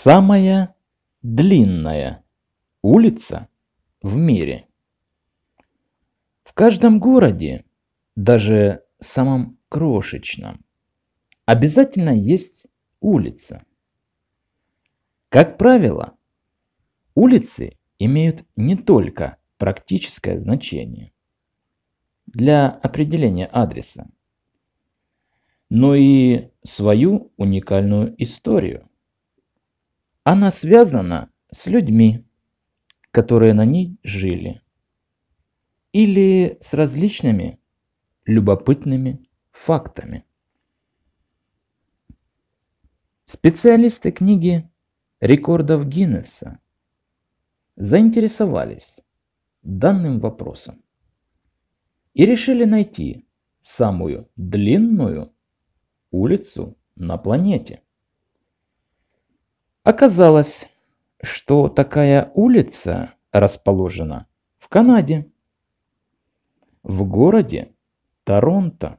Самая длинная улица в мире. В каждом городе, даже самом крошечном, обязательно есть улица. Как правило, улицы имеют не только практическое значение для определения адреса, но и свою уникальную историю. Она связана с людьми, которые на ней жили, или с различными любопытными фактами. Специалисты книги рекордов Гиннесса заинтересовались данным вопросом и решили найти самую длинную улицу на планете. Оказалось, что такая улица расположена в Канаде, в городе Торонто.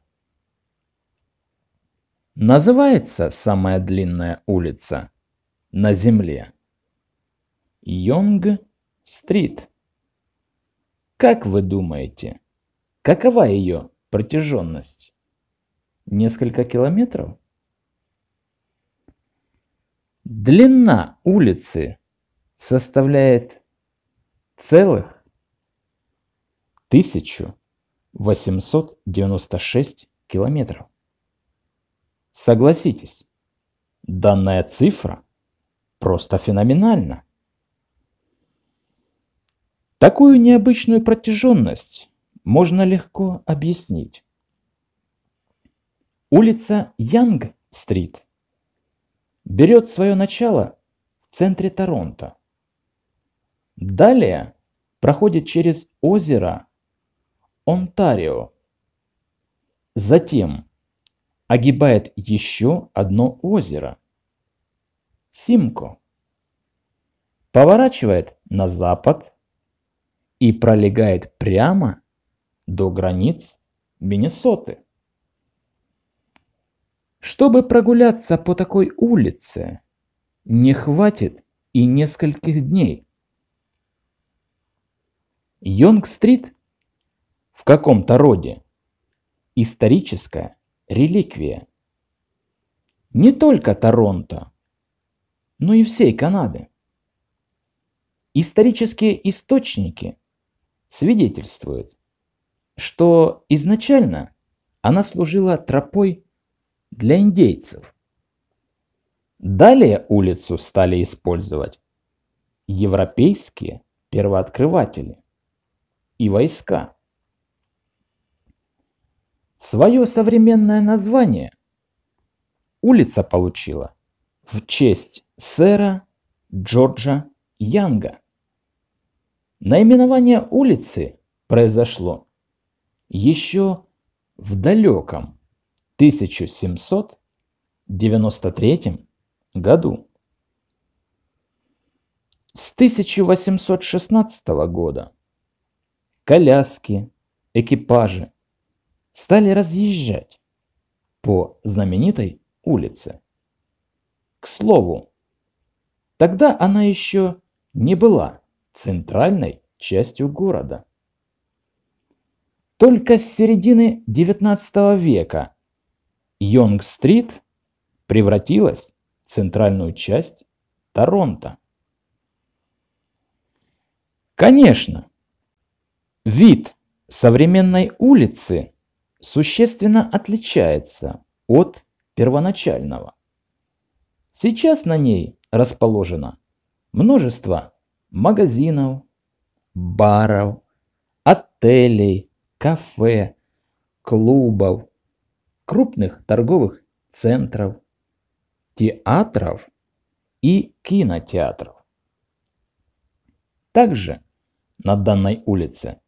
Называется самая длинная улица на Земле Йонг-стрит. Как вы думаете, какова ее протяженность? Несколько километров? Длина улицы составляет целых 1896 километров. Согласитесь, данная цифра просто феноменальна. Такую необычную протяженность можно легко объяснить. Улица Янг-стрит – берет свое начало в центре Торонто. Далее проходит через озеро Онтарио. Затем огибает еще одно озеро – Симко. Поворачивает на запад и пролегает прямо до границ Миннесоты. Чтобы прогуляться по такой улице, не хватит и нескольких дней. Йонг-стрит в каком-то роде историческая реликвия не только Торонто, но и всей Канады. Исторические источники свидетельствуют, что изначально она служила тропой для индейцев. Далее улицу стали использовать европейские первооткрыватели и войска. Свое современное название улица получила в честь сэра Джорджа Янга. Наименование улицы произошло еще в далеком 1793 году. С 1816 года коляски, экипажи стали разъезжать по знаменитой улице. К слову, тогда она еще не была центральной частью города. Только с середины XIX века – Йонг-стрит превратилась в центральную часть Торонто. Конечно, вид современной улицы существенно отличается от первоначального. Сейчас на ней расположено множество магазинов, баров, отелей, кафе, клубов, крупных торговых центров, театров и кинотеатров. Также на данной улице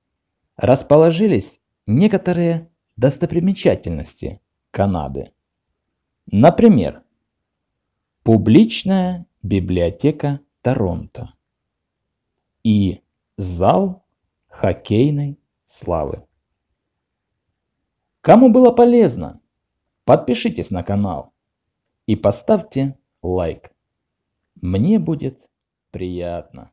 расположились некоторые достопримечательности Канады. Например, публичная библиотека Торонто и зал хоккейной славы. Кому было полезно Подпишитесь на канал и поставьте лайк. Мне будет приятно.